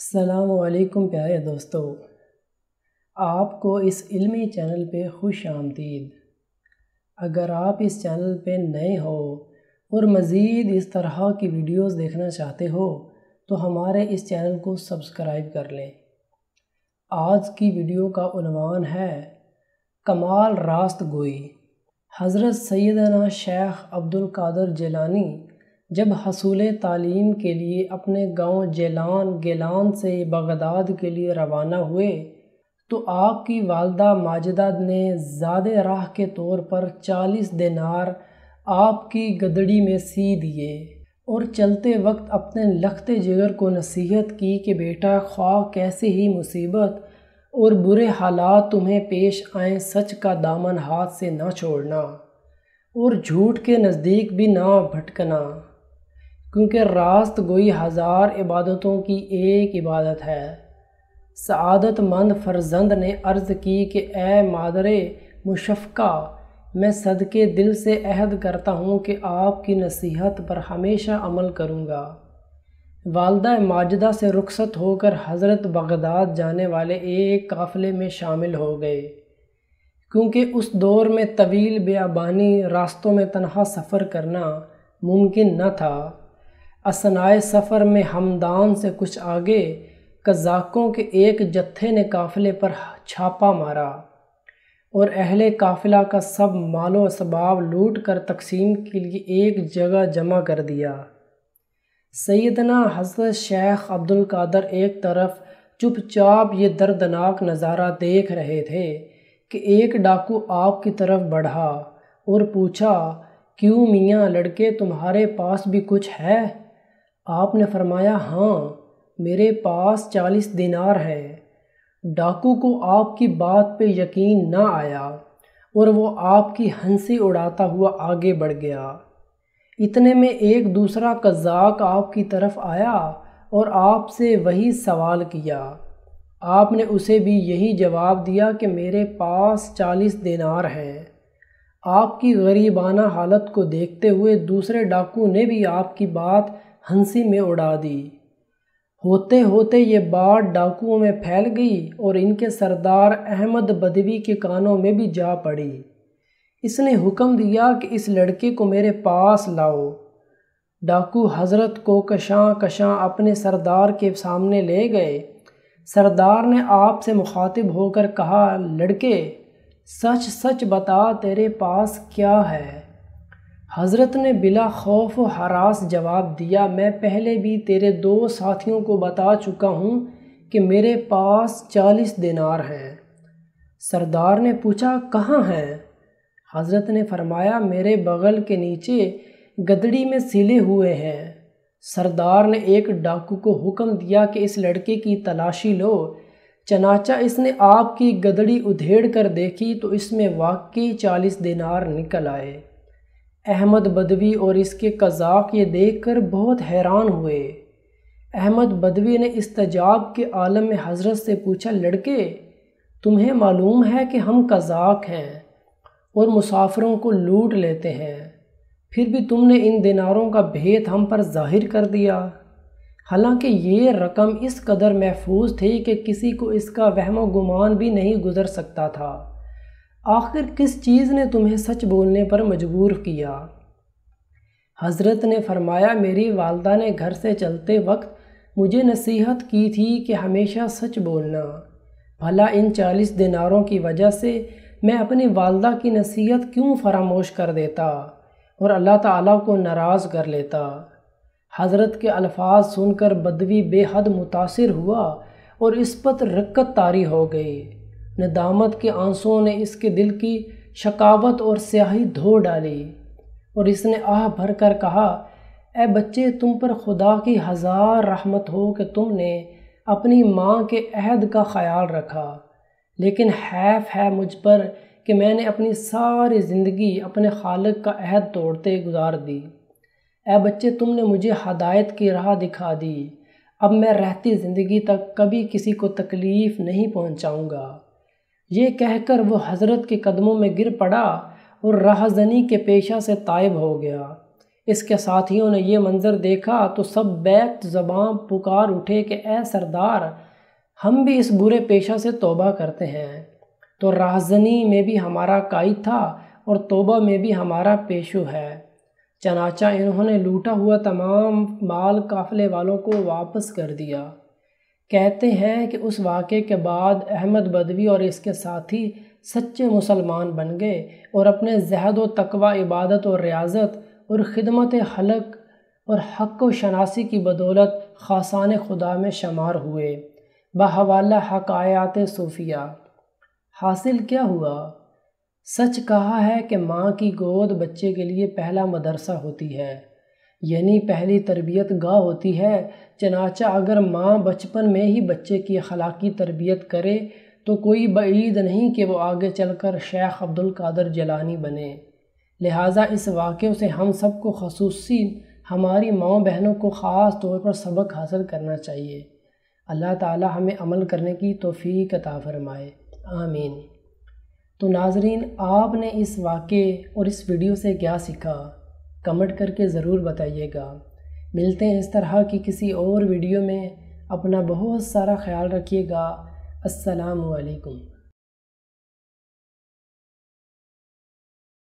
असलकुम प्यारे दोस्तों आपको इस इल्मी चैनल पे खुश आमदीद अगर आप इस चैनल पे नए हो और मज़ीद इस तरह की वीडियोस देखना चाहते हो तो हमारे इस चैनल को सब्सक्राइब कर लें आज की वीडियो का उनवान है कमाल रास्त गोई हज़रत सैदना शेख अब्दुल कादर जिलानी जब हसूल तालीम के लिए अपने गांव जेलान गेलान से बगदाद के लिए रवाना हुए तो आपकी वालदा माजदाद ने ज़्यादा राह के तौर पर चालीस दिनार आपकी गदड़ी में सी दिए और चलते वक्त अपने लखते जिगर को नसीहत की कि बेटा ख्वाह कैसे ही मुसीबत और बुरे हालात तुम्हें पेश आए सच का दामन हाथ से ना छोड़ना और झूठ के नज़दीक भी ना भटकना क्योंकि रास्त गोई हज़ार इबादतों की एक इबादत है सदतमंद फर्जंद ने अर्ज़ की कि ए मादर मुशफ़ा मैं सदके दिल से अहद करता हूँ कि आपकी नसीहत पर हमेशा अमल करूँगा वालदा माजदा से रुखसत होकर हज़रत बगदाद जाने वाले एक काफ़िले में शामिल हो गए क्योंकि उस दौर में तवील बेआबानी रास्तों में तनहा सफ़र करना मुमकिन न था असनाए सफ़र में हमदान से कुछ आगे कज़ाकों के एक जत्थे ने काफ़िले पर छापा मारा और अहले काफ़िला का सब मालो सबाब लूट कर तकसीम के लिए एक जगह जमा कर दिया सैदना हज़रत शेख अब्दुल कादर एक तरफ चुपचाप ये दर्दनाक नज़ारा देख रहे थे कि एक डाकू आपकी तरफ बढ़ा और पूछा क्यों मियाँ लड़के तुम्हारे पास भी कुछ है आपने फरमाया हाँ मेरे पास चालीस दिनार हैं डाकू को आपकी बात पे यकीन ना आया और वो आपकी हंसी उड़ाता हुआ आगे बढ़ गया इतने में एक दूसरा कजाक आपकी तरफ आया और आपसे वही सवाल किया आपने उसे भी यही जवाब दिया कि मेरे पास चालीस दिनार हैं आपकी गरीबाना हालत को देखते हुए दूसरे डाकू ने भी आपकी बात हंसी में उड़ा दी होते होते ये बात डाकुओं में फैल गई और इनके सरदार अहमद बदवी के कानों में भी जा पड़ी इसने हुक्म दिया कि इस लड़के को मेरे पास लाओ डाकू हजरत को कशां कशां अपने सरदार के सामने ले गए सरदार ने आप से मुखातिब होकर कहा लड़के सच सच बता तेरे पास क्या है हज़रत ने बिला खौफ व हरास जवाब दिया मैं पहले भी तेरे दो साथियों को बता चुका हूँ कि मेरे पास चालीस दिनार हैं सरदार ने पूछा कहाँ हैं हज़रत ने फरमाया मेरे बगल के नीचे गदड़ी में सिले हुए हैं सरदार ने एक डाकू को हुक्म दिया कि इस लड़के की तलाशी लो चनाचा इसने आपकी गदड़ी उधेड़ कर देखी तो इसमें वाकई चालीस दिनार निकल आए अहमद बदवी और इसके कज़ाक ये देख कर बहुत हैरान हुए अहमद बदवी ने इस तजाब के आलम में हजरत से पूछा लड़के तुम्हें मालूम है कि हम कज़ाक हैं और मुसाफरों को लूट लेते हैं फिर भी तुमने इन दिनारों का भेद हम पर जाहिर कर दिया हालांकि ये रकम इस कदर महफूज थी कि किसी को इसका वहम गुमान भी नहीं गुजर सकता था आखिर किस चीज़ ने तुम्हें सच बोलने पर मजबूर किया हज़रत ने फरमाया मेरी वालदा ने घर से चलते वक्त मुझे नसीहत की थी कि हमेशा सच बोलना भला इन चालीस दिनारों की वजह से मैं अपनी वालदा की नसीहत क्यों फरामोश कर देता और अल्लाह ताला को नाराज़ कर लेता हज़रत के अल्फाज सुनकर बदवी बेहद मुतासर हुआ और इस पर रक्कत तारी हो गई नदामत के आंसुओं ने इसके दिल की शकावत और स्याही धो डाली और इसने आह भर कर कहा ए बच्चे तुम पर खुदा की हज़ार रहमत हो कि तुमने अपनी माँ के अहद का ख्याल रखा लेकिन हैफ है मुझ पर कि मैंने अपनी सारी ज़िंदगी अपने खालक का अहद तोड़ते गुजार दी ए बच्चे तुमने मुझे हदायत की राह दिखा दी अब मैं रहती ज़िंदगी तक कभी किसी को तकलीफ़ नहीं पहुँचाऊँगा ये कहकर वो हज़रत के कदमों में गिर पड़ा और राहजनी के पेशा से तायब हो गया इसके साथियों ने यह मंज़र देखा तो सब बैत जबाँ पुकार उठे कि ए सरदार हम भी इस बुरे पेशा से तोबा करते हैं तो राहजनी में भी हमारा काई था और तोबा में भी हमारा पेशु है चनाचा इन्होंने लूटा हुआ तमाम माल काफ़िले वालों को वापस कर दिया कहते हैं कि उस वाक़े के बाद अहमद बदवी और इसके साथी सच्चे मुसलमान बन गए और अपने जहद व तकवा इबादत और रियाजत और ख़िदमत हलक और हक व शनासी की बदौलत खासान खुदा में शुमार हुए बहवाला हकायात सूफिया हासिल क्या हुआ सच कहा है कि माँ की गोद बच्चे के लिए पहला मदरसा होती है यानी पहली तरबियत गाह होती है चनाचा अगर माँ बचपन में ही बच्चे की अखलाकी तरबियत करे तो कोई बीद नहीं कि वो आगे चलकर शेख अब्दुल कादर जलानी बने लिहाजा इस वाक़े से हम सब को खसूसी हमारी माओ बहनों को ख़ास तौर पर सबक हासिल करना चाहिए अल्लाह ताला हमें अमल करने की तोफ़ी कता फरमाए आमीन तो नाजरीन आपने इस वाक़े और इस वीडियो से क्या सीखा कमेंट करके ज़रूर बताइएगा मिलते हैं इस तरह की किसी और वीडियो में अपना बहुत सारा ख्याल रखिएगा असलकम